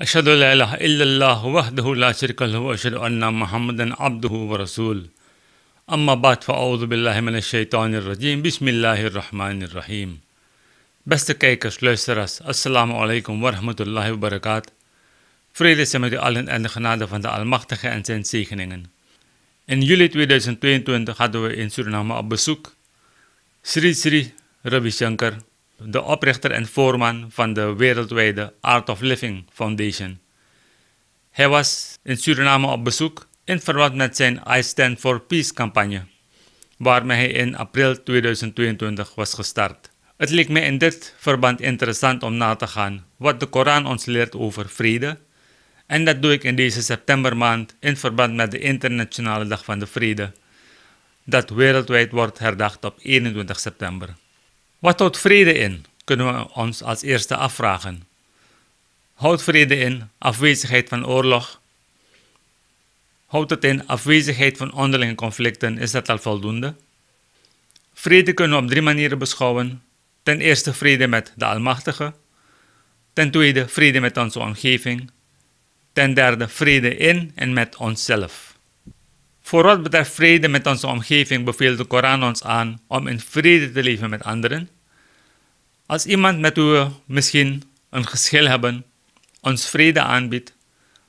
أشهد أن لا إله إلا الله وحده لا شريك له وأشهد أن محمدا عبده ورسوله أما بعد فأعوذ بالله من الشيطان الرجيم بسم الله الرحمن الرحيم Beste kijkers, luisteraars, assalamu alaikum wa rahmatullahi wa barakat. Vrede zijn met u allen en de genade van de Almachtige en zijn zegeningen. In juli 2022 hadden we in Suriname op bezoek Sri Sri Ravi Shankar, de oprichter en voorman van de wereldwijde Art of Living Foundation. Hij was in Suriname op bezoek in verband met zijn I Stand for Peace campagne, waarmee hij in april 2022 was gestart. Het leek me in dit verband interessant om na te gaan wat de Koran ons leert over vrede. En dat doe ik in deze septembermaand in verband met de Internationale Dag van de Vrede, dat wereldwijd wordt herdacht op 21 september. Wat houdt vrede in? Kunnen we ons als eerste afvragen. Houdt vrede in afwezigheid van oorlog? Houdt het in afwezigheid van onderlinge conflicten? Is dat al voldoende? Vrede kunnen we op drie manieren beschouwen. Ten eerste vrede met de Almachtige. Ten tweede vrede met onze omgeving. Ten derde vrede in en met onszelf. Voor wat betreft vrede met onze omgeving beveelt de Koran ons aan om in vrede te leven met anderen. Als iemand met wie we misschien een geschil hebben, ons vrede aanbiedt,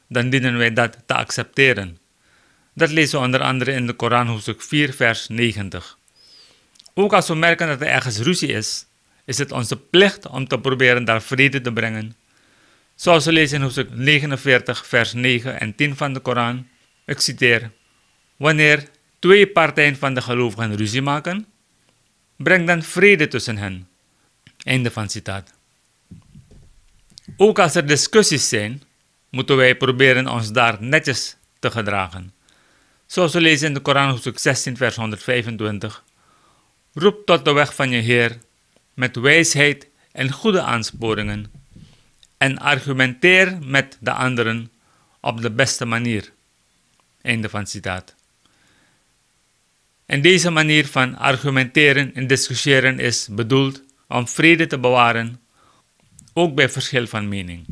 dan dienen wij dat te accepteren. Dat lezen we onder andere in de Koran hoofdstuk 4 vers 90. Ook als we merken dat er ergens ruzie is, is het onze plicht om te proberen daar vrede te brengen. Zoals we lezen in hoofdstuk 49 vers 9 en 10 van de Koran, ik citeer... Wanneer twee partijen van de gelovigen ruzie maken, breng dan vrede tussen hen. Einde van citaat. Ook als er discussies zijn, moeten wij proberen ons daar netjes te gedragen. Zoals we lezen in de Koran hoofdstuk 16 vers 125. Roep tot de weg van je Heer met wijsheid en goede aansporingen en argumenteer met de anderen op de beste manier. Einde van citaat. En deze manier van argumenteren en discussiëren is bedoeld om vrede te bewaren, ook bij verschil van mening.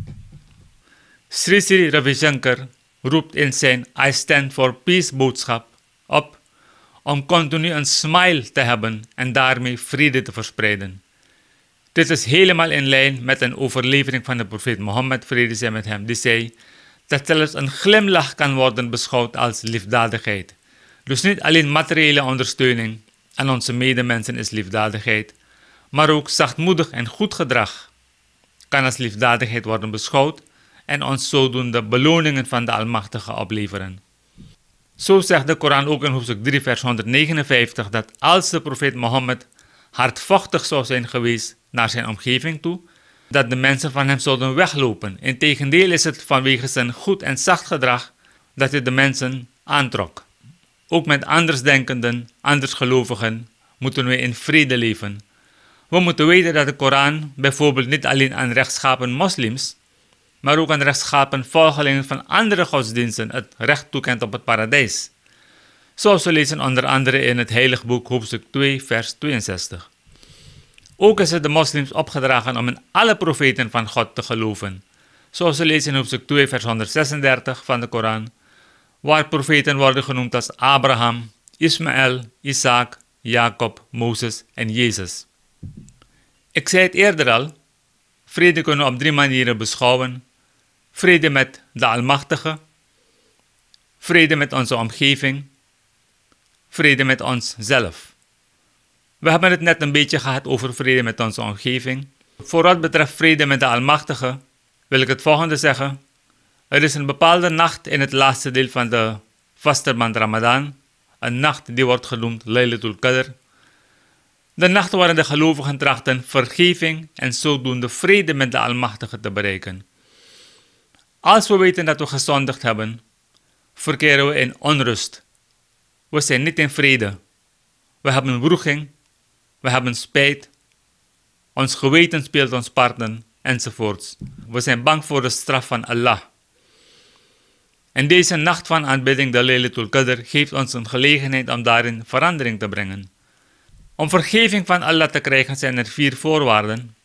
Sri Sri Ravi Shankar roept in zijn I Stand for Peace boodschap op om continu een smile te hebben en daarmee vrede te verspreiden. Dit is helemaal in lijn met een overlevering van de profeet Mohammed, vrede zij met hem, die zei dat zelfs een glimlach kan worden beschouwd als liefdadigheid. Dus niet alleen materiële ondersteuning aan onze medemensen is liefdadigheid, maar ook zachtmoedig en goed gedrag kan als liefdadigheid worden beschouwd en ons zodoende beloningen van de Almachtige opleveren. Zo zegt de Koran ook in hoofdstuk 3, vers 159 dat als de profeet Mohammed hardvochtig zou zijn geweest naar zijn omgeving toe, dat de mensen van hem zouden weglopen. Integendeel is het vanwege zijn goed en zacht gedrag dat hij de mensen aantrok. Ook met andersdenkenden, andersgelovigen moeten we in vrede leven. We moeten weten dat de Koran bijvoorbeeld niet alleen aan rechtschapen moslims, maar ook aan rechtschapen volgelingen van andere godsdiensten het recht toekent op het paradijs. Zoals we lezen onder andere in het Heilig Boek, hoofdstuk 2, vers 62. Ook is het de moslims opgedragen om in alle profeten van God te geloven. Zoals we lezen in hoofdstuk 2, vers 136 van de Koran waar profeten worden genoemd als Abraham, Ismaël, Isaac, Jacob, Mozes en Jezus. Ik zei het eerder al, vrede kunnen we op drie manieren beschouwen. Vrede met de Almachtige, vrede met onze omgeving, vrede met onszelf. We hebben het net een beetje gehad over vrede met onze omgeving. Voor wat betreft vrede met de Almachtige wil ik het volgende zeggen. Er is een bepaalde nacht in het laatste deel van de vasterband Ramadan, een nacht die wordt genoemd Laylatul Qadr. De nacht waarin de gelovigen trachten vergeving en zodoende vrede met de Almachtige te bereiken. Als we weten dat we gezondigd hebben, verkeren we in onrust. We zijn niet in vrede. We hebben wroeging, we hebben spijt, ons geweten speelt ons parten, enzovoorts. We zijn bang voor de straf van Allah. En deze nacht van aanbidding de Lailatul Qadr geeft ons een gelegenheid om daarin verandering te brengen. Om vergeving van Allah te krijgen zijn er vier voorwaarden.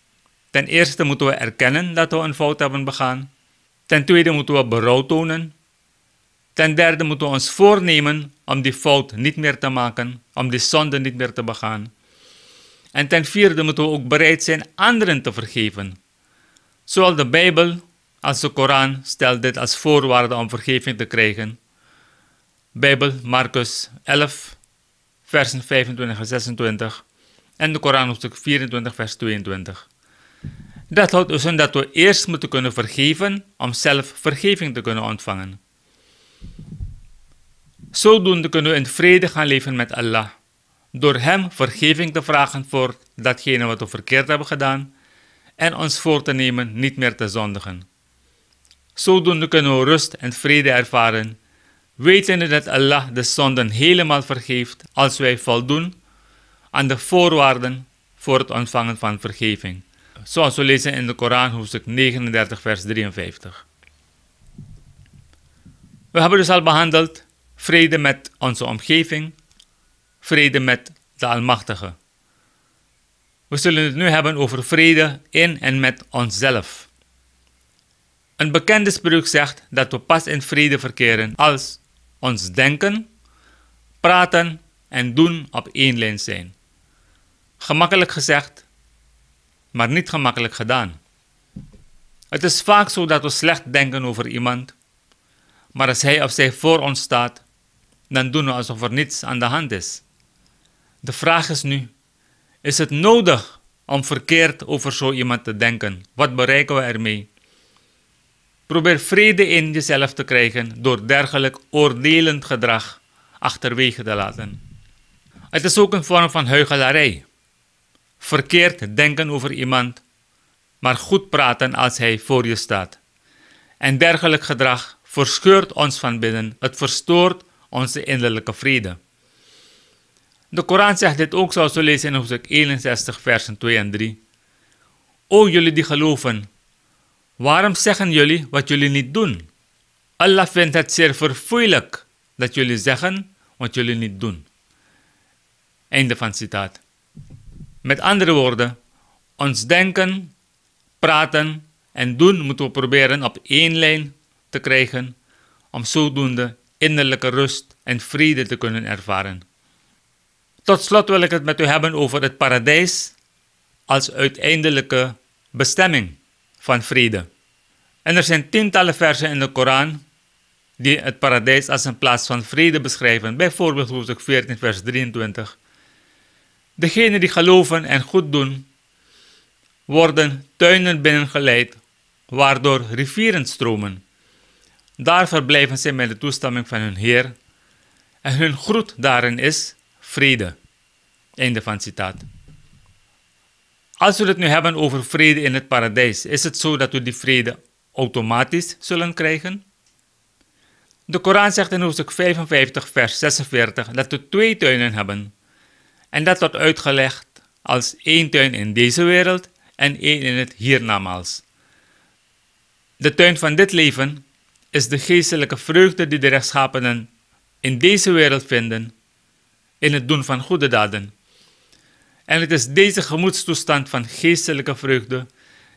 Ten eerste moeten we erkennen dat we een fout hebben begaan. Ten tweede moeten we berouw tonen. Ten derde moeten we ons voornemen om die fout niet meer te maken, om die zonde niet meer te begaan. En ten vierde moeten we ook bereid zijn anderen te vergeven. Zowel de Bijbel als de Koran stelt dit als voorwaarde om vergeving te krijgen. Bijbel, Marcus 11, versen 25 en 26 en de Koran hoofdstuk 24, vers 22. Dat houdt dus in dat we eerst moeten kunnen vergeven om zelf vergeving te kunnen ontvangen. Zodoende kunnen we in vrede gaan leven met Allah, door Hem vergeving te vragen voor datgene wat we verkeerd hebben gedaan en ons voor te nemen niet meer te zondigen. Zodoende kunnen we rust en vrede ervaren, wetende dat Allah de zonden helemaal vergeeft als wij voldoen aan de voorwaarden voor het ontvangen van vergeving. Zoals we lezen in de Koran, hoofdstuk 39, vers 53. We hebben dus al behandeld vrede met onze omgeving, vrede met de Almachtige. We zullen het nu hebben over vrede in en met onszelf. Een bekende spreuk zegt dat we pas in vrede verkeren als ons denken, praten en doen op één lijn zijn. Gemakkelijk gezegd, maar niet gemakkelijk gedaan. Het is vaak zo dat we slecht denken over iemand, maar als hij of zij voor ons staat, dan doen we alsof er niets aan de hand is. De vraag is nu: is het nodig om verkeerd over zo iemand te denken? Wat bereiken we ermee? Probeer vrede in jezelf te krijgen door dergelijk oordelend gedrag achterwege te laten. Het is ook een vorm van huichelarij. Verkeerd denken over iemand, maar goed praten als hij voor je staat. En dergelijk gedrag verscheurt ons van binnen, het verstoort onze innerlijke vrede. De Koran zegt dit ook, zoals we lezen in hoofdstuk 61, versen 2 en 3. O jullie die geloven, Waarom zeggen jullie wat jullie niet doen? Allah vindt het zeer verfoeilijk dat jullie zeggen wat jullie niet doen. Einde van citaat. Met andere woorden, ons denken, praten en doen moeten we proberen op één lijn te krijgen om zodoende innerlijke rust en vrede te kunnen ervaren. Tot slot wil ik het met u hebben over het paradijs als uiteindelijke bestemming van vrede. En er zijn tientallen versen in de Koran die het paradijs als een plaats van vrede beschrijven. Bijvoorbeeld hoofdstuk 14, vers 23. Degenen die geloven en goed doen, worden tuinen binnengeleid, waardoor rivieren stromen. Daar verblijven zij met de toestemming van hun Heer en hun groet daarin is vrede. Einde van citaat. Als we het nu hebben over vrede in het paradijs, is het zo dat we die vrede automatisch zullen krijgen? De Koran zegt in hoofdstuk 55, vers 46 dat we twee tuinen hebben. En dat wordt uitgelegd als één tuin in deze wereld en één in het hiernamaals. De tuin van dit leven is de geestelijke vreugde die de rechtschapenen in deze wereld vinden in het doen van goede daden. En het is deze gemoedstoestand van geestelijke vreugde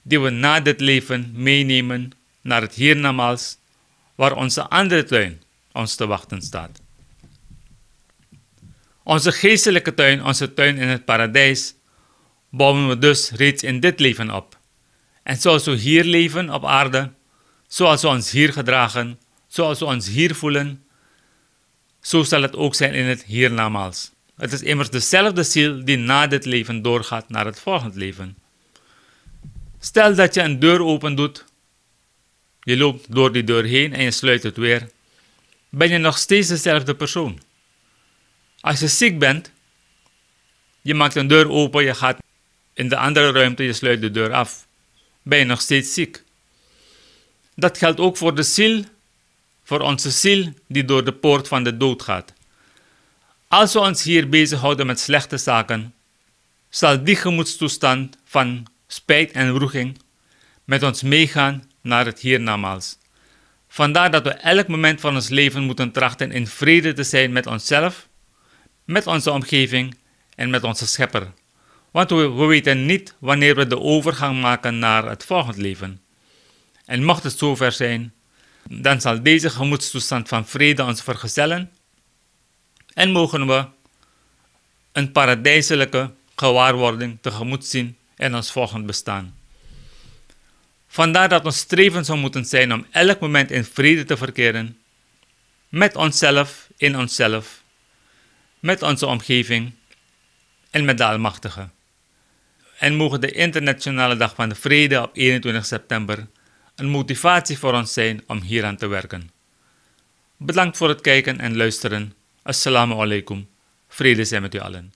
die we na dit leven meenemen naar het hiernamaals, waar onze andere tuin ons te wachten staat. Onze geestelijke tuin, onze tuin in het paradijs, bouwen we dus reeds in dit leven op. En zoals we hier leven op aarde, zoals we ons hier gedragen, zoals we ons hier voelen, zo zal het ook zijn in het hiernamaals. Het is immers dezelfde ziel die na dit leven doorgaat naar het volgend leven. Stel dat je een deur open doet, je loopt door die deur heen en je sluit het weer, ben je nog steeds dezelfde persoon. Als je ziek bent, je maakt een deur open, je gaat in de andere ruimte, je sluit de deur af. Ben je nog steeds ziek? Dat geldt ook voor de ziel, voor onze ziel die door de poort van de dood gaat. Als we ons hier bezighouden met slechte zaken, zal die gemoedstoestand van spijt en wroeging met ons meegaan naar het hiernamaals. Vandaar dat we elk moment van ons leven moeten trachten in vrede te zijn met onszelf, met onze omgeving en met onze schepper. Want we, weten niet wanneer we de overgang maken naar het volgende leven. En mocht het zover zijn, dan zal deze gemoedstoestand van vrede ons vergezellen en mogen we een paradijselijke gewaarwording tegemoet zien en ons volgend bestaan. Vandaar dat ons streven zou moeten zijn om elk moment in vrede te verkeren, met onszelf, in onszelf, met onze omgeving en met de Almachtige. En mogen de Internationale Dag van de Vrede op 21 september een motivatie voor ons zijn om hieraan te werken. Bedankt voor het kijken en luisteren. Assalamu alaykum. Vrede sy met julle almal.